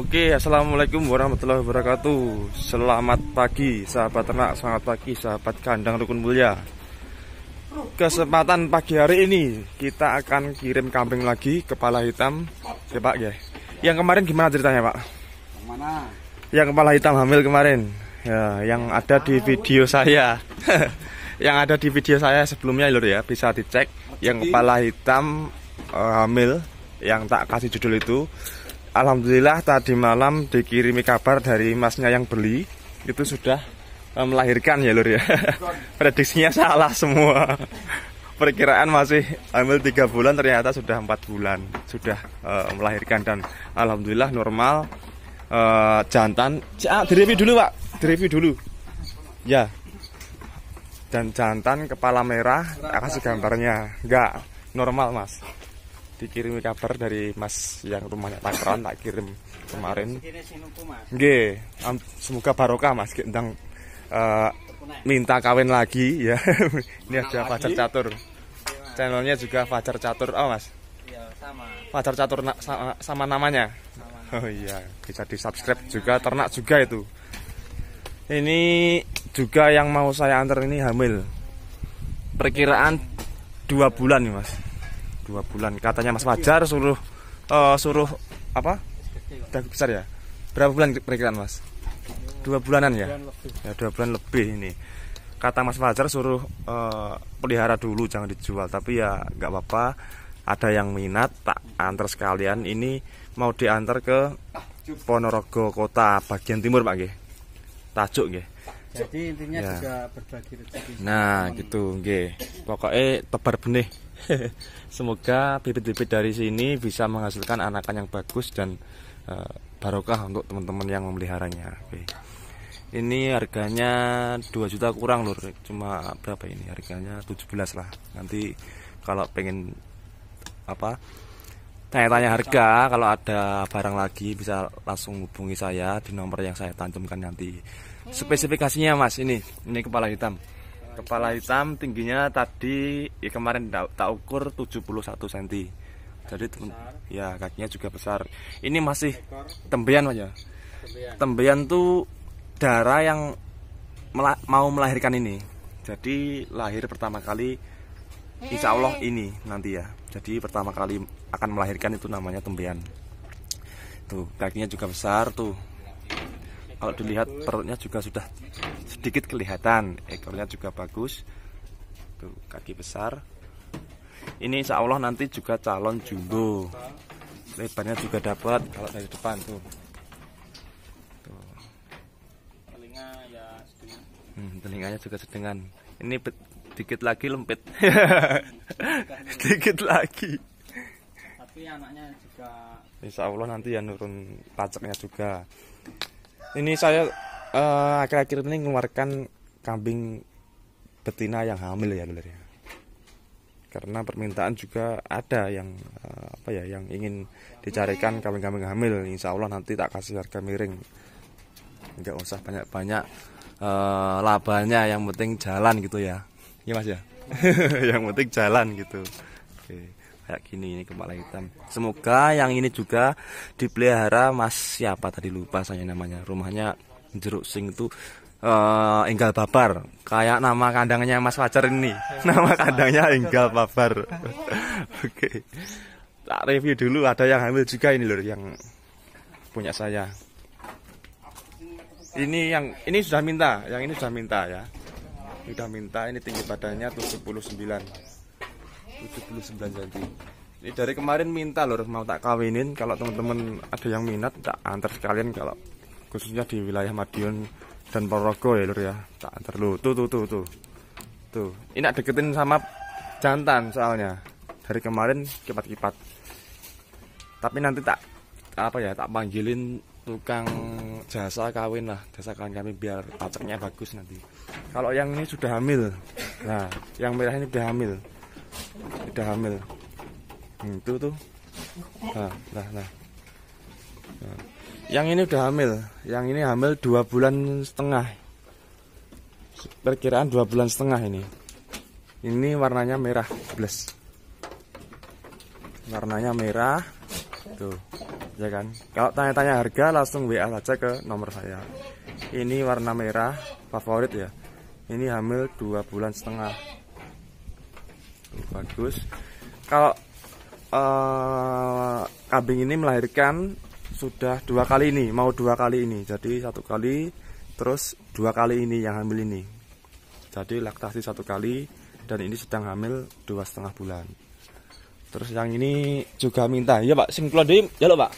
Oke, assalamualaikum warahmatullahi wabarakatuh. Selamat pagi, sahabat ternak, selamat pagi, sahabat kandang rukun mulia. Kesempatan pagi hari ini kita akan kirim kambing lagi kepala hitam, ya Pak ya. Yang kemarin gimana ceritanya Pak? Yang mana? Yang kepala hitam hamil kemarin, ya, yang ada di video saya, yang ada di video saya sebelumnya lur ya, bisa dicek. Yang kepala hitam uh, hamil, yang tak kasih judul itu Alhamdulillah tadi malam dikirimi kabar dari masnya yang beli itu sudah eh, melahirkan ya lur ya. Prediksinya salah semua. Perkiraan masih hamil tiga bulan ternyata sudah empat bulan sudah uh, melahirkan dan alhamdulillah normal uh, jantan. Ah, direview dulu pak, direview dulu. Ya. Dan jantan kepala merah, kasih gambarnya. Enggak, normal mas dikirimi kabar dari mas yang rumahnya takran tak kirim kemarin G semoga barokah mas tentang uh, eh, minta kawin lagi ya ini ada Fajar Catur channelnya juga Fajar Catur oh mas iya, Fajar Catur na sama, sama namanya oh iya bisa di subscribe juga ternak juga itu ini juga yang mau saya antar ini hamil perkiraan dua bulan nih mas dua bulan katanya Mas Fajar suruh uh, suruh apa udah besar ya berapa bulan perkiraan Mas dua bulanan ya ya dua bulan lebih ini kata Mas Fajar suruh uh, pelihara dulu jangan dijual tapi ya nggak apa-apa ada yang minat tak antar sekalian ini mau diantar ke Ponorogo kota bagian timur Pak G tajuk G jadi intinya ya. juga berbagi rezeki nah gitu nggih pokoknya tebar benih Semoga bibit-bibit dari sini bisa menghasilkan anakan yang bagus dan eh, barokah untuk teman-teman yang memeliharanya. Oke. Ini harganya 2 juta kurang lur, cuma berapa ini? Harganya 17 lah. Nanti kalau pengen apa tanya-tanya harga kalau ada barang lagi bisa langsung hubungi saya di nomor yang saya tancumkan nanti hmm. spesifikasinya mas ini ini kepala hitam Kepala hitam tingginya tadi ya kemarin tak, ukur 71 cm. Jadi besar. ya kakinya juga besar. Ini masih Ekor. aja. Ya? tembian. tuh darah yang mau melahirkan ini. Jadi lahir pertama kali Insya Allah ini nanti ya. Jadi pertama kali akan melahirkan itu namanya tembien. Tuh kakinya juga besar tuh kalau dilihat perutnya juga sudah sedikit kelihatan ekornya juga bagus tuh kaki besar ini insya Allah nanti juga calon jumbo lebarnya juga dapat kalau dari depan tuh, ya Hmm, telinganya juga sedengan ini sedikit lagi lempit sedikit lagi tapi anaknya juga insya Allah nanti ya nurun pajaknya juga ini saya akhir eh, akhir-akhir ini mengeluarkan kambing betina yang hamil ya ya karena permintaan juga ada yang uh, apa ya yang ingin dicarikan kambing-kambing hamil insya Allah nanti tak kasih harga miring nggak usah banyak-banyak uh, labanya yang penting jalan gitu ya iya mas ya yang penting jalan gitu oke okay kayak gini ini kepala hitam semoga yang ini juga dipelihara mas siapa tadi lupa saya namanya rumahnya jeruk sing itu uh, Enggal Babar kayak nama kandangnya Mas Fajar ini nama kandangnya Enggal Babar oke okay. tak review dulu ada yang ambil juga ini loh yang punya saya ini yang ini sudah minta yang ini sudah minta ya sudah minta ini tinggi badannya tuh 79 79 cm ini dari kemarin minta loh mau tak kawinin kalau teman-teman ada yang minat tak antar sekalian kalau khususnya di wilayah Madiun dan Ponorogo ya lur ya tak antar lu tuh tuh tuh tuh tuh ini ada deketin sama jantan soalnya dari kemarin kipat-kipat tapi nanti tak apa ya tak panggilin tukang jasa kawin lah jasa kawin kami biar pacaknya bagus nanti kalau yang ini sudah hamil nah yang merah ini sudah hamil udah hamil itu hmm, tuh nah, nah, nah. nah yang ini udah hamil yang ini hamil dua bulan setengah perkiraan dua bulan setengah ini ini warnanya merah plus warnanya merah tuh ya kan kalau tanya-tanya harga langsung WA saja ke nomor saya ini warna merah favorit ya ini hamil dua bulan setengah bagus kalau uh, kambing ini melahirkan sudah dua kali ini mau dua kali ini jadi satu kali terus dua kali ini yang hamil ini jadi laktasi satu kali dan ini sedang hamil dua setengah bulan terus yang ini juga minta iya, ya pak simplodem ya lo pak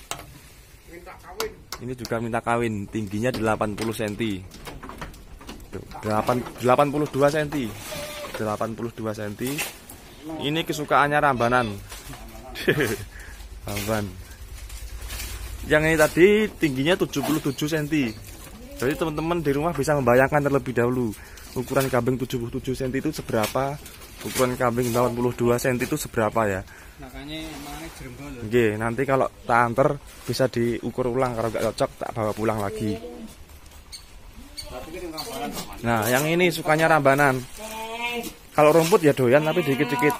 ini juga minta kawin tingginya 80 cm 8, 82 cm 82 cm ini kesukaannya Rambanan. Ramban. Yang ini tadi tingginya 77 cm. Jadi teman-teman di rumah bisa membayangkan terlebih dahulu ukuran kambing 77 cm itu seberapa, ukuran kambing 82 cm itu seberapa ya. Makanya Oke, nanti kalau tak antar bisa diukur ulang kalau nggak cocok tak bawa pulang lagi. Nah, yang ini sukanya rambanan kalau rumput ya doyan tapi iya. dikit-dikit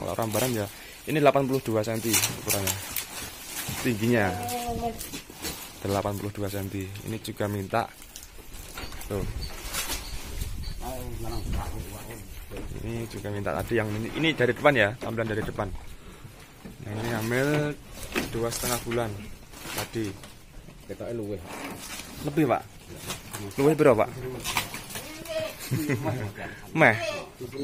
kalau rambaran ya ini 82 cm ukurannya tingginya 82 cm ini juga minta tuh ini juga minta tadi yang ini, ini dari depan ya tampilan dari depan nah, ini hamil dua setengah bulan tadi lebih pak lebih berapa pak meh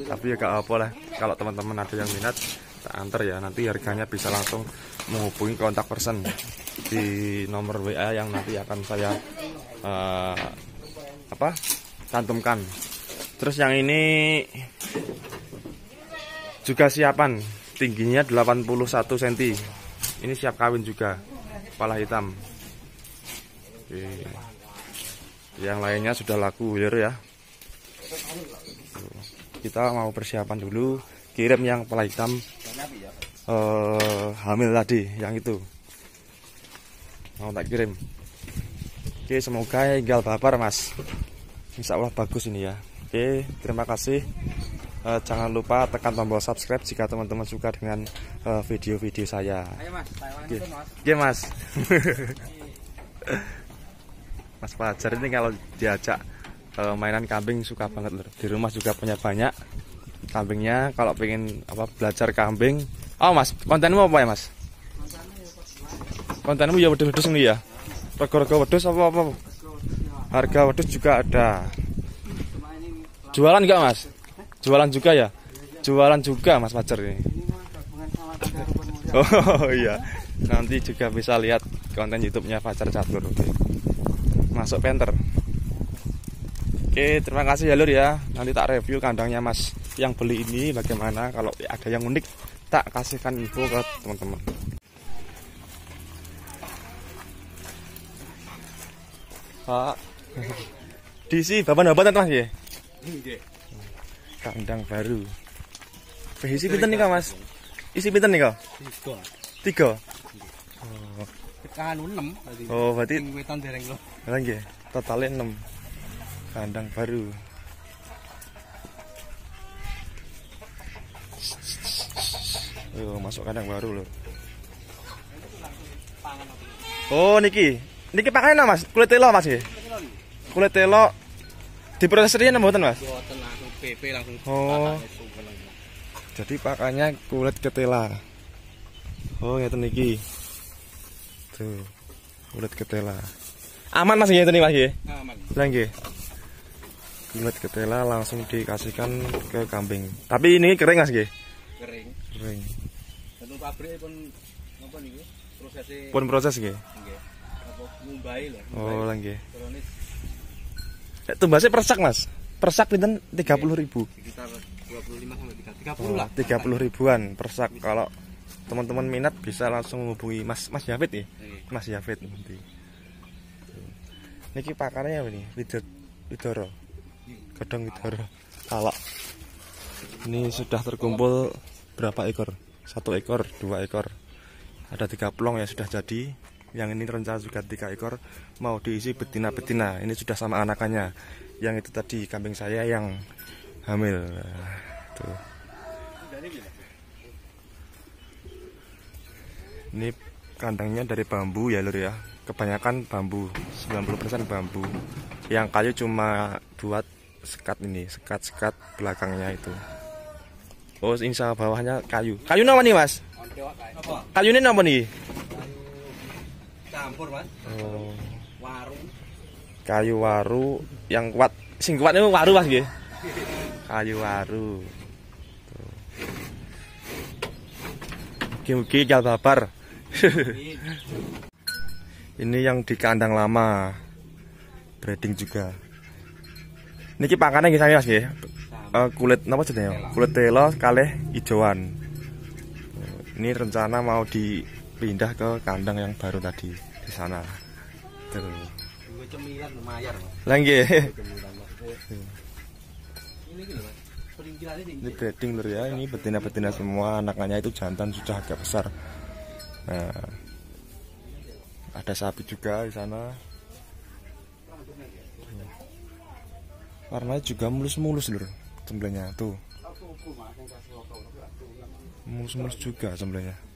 tapi ya gak apa lah kalau teman-teman ada yang minat tak antar ya nanti harganya bisa langsung menghubungi kontak person di nomor WA yang nanti akan saya uh, apa cantumkan terus yang ini juga siapan tingginya 81 cm ini siap kawin juga kepala hitam Oke. yang lainnya sudah laku ya, ya kita mau persiapan dulu kirim yang pala hitam uh, hamil tadi yang itu mau tak kirim oke semoga tinggal baper mas insya Allah bagus ini ya oke terima kasih uh, jangan lupa tekan tombol subscribe jika teman-teman suka dengan eh, video-video uh, saya Oke mas, oke. oke mas mas Fajar ini kalau diajak kalau eh, mainan kambing suka banget lho. Di rumah juga punya banyak kambingnya. Kalau pengen apa belajar kambing, oh mas, kontenmu apa ya mas? Kontenmu ya wedus-wedus ini ya. Rego-rego wedus apa apa? Harga wedus juga ada. Jualan enggak mas? Jualan juga ya? Jualan juga mas pacar ini. Oh iya, nanti juga bisa lihat konten YouTube-nya pacar Catur. Masuk penter. Oke, terima kasih ya Lur ya. Nanti tak review kandangnya Mas yang beli ini bagaimana. Kalau ada yang unik, tak kasihkan info ke teman-teman. Pak. di Diisi bapak-bapak Mas ya? Kandang baru. Isi pinten nih Mas? Isi pinten nih kau? Tiga. Tiga. Oh. Kanu 6 berarti. Oh, berarti wetan dereng lho kandang baru oh, masuk kandang baru loh oh niki niki pakai mas kulit telo mas ya kulit telo diproses ini mboten Mas? oh. Jadi pakainya kulit ketela. Oh, ya Niki, Tuh. Kulit ketela. Aman Mas ya Nih Mas ya Aman. lagi kulit ketela langsung dikasihkan ke kambing tapi ini kering nggak gih kering kering tentu pabrik pun apa nih prosesnya pun proses gih Mumbai lah oh lagi. Itu tumbasnya persak mas persak pinten tiga puluh ribu sekitar dua puluh lima sampai tiga puluh oh, lah tiga puluh ribuan persak bisa. kalau teman-teman minat bisa langsung menghubungi mas mas Yafit ya mas Yafit nanti Niki pakarnya apa nih Widoro kadang kita talak ini sudah terkumpul berapa ekor satu ekor dua ekor ada tiga plong yang sudah jadi yang ini rencana juga tiga ekor mau diisi betina-betina ini sudah sama anakannya yang itu tadi kambing saya yang hamil tuh ini kandangnya dari bambu ya lur ya kebanyakan bambu 90% bambu yang kayu cuma buat sekat ini sekat-sekat belakangnya itu oh insya bawahnya kayu kayu nama nih mas kayu ini nama nih campur mas oh. waru kayu waru yang kuat sing kuat ini waru mas gitu kayu waru Mungkin oke, gak babar. ini yang di kandang lama breeding juga niki pakannya gini sami Mas ya uh, eh, kulit napa jenenge kulit telo kalle hijauan eh, ini rencana mau dipindah ke kandang yang baru tadi di sana Terus? cemilan lagi iya. ini breeding lur ya ini betina-betina semua anaknya itu jantan sudah agak besar nah ada sapi juga di sana warnanya juga mulus-mulus lur cemblenya tuh mulus-mulus juga sebenarnya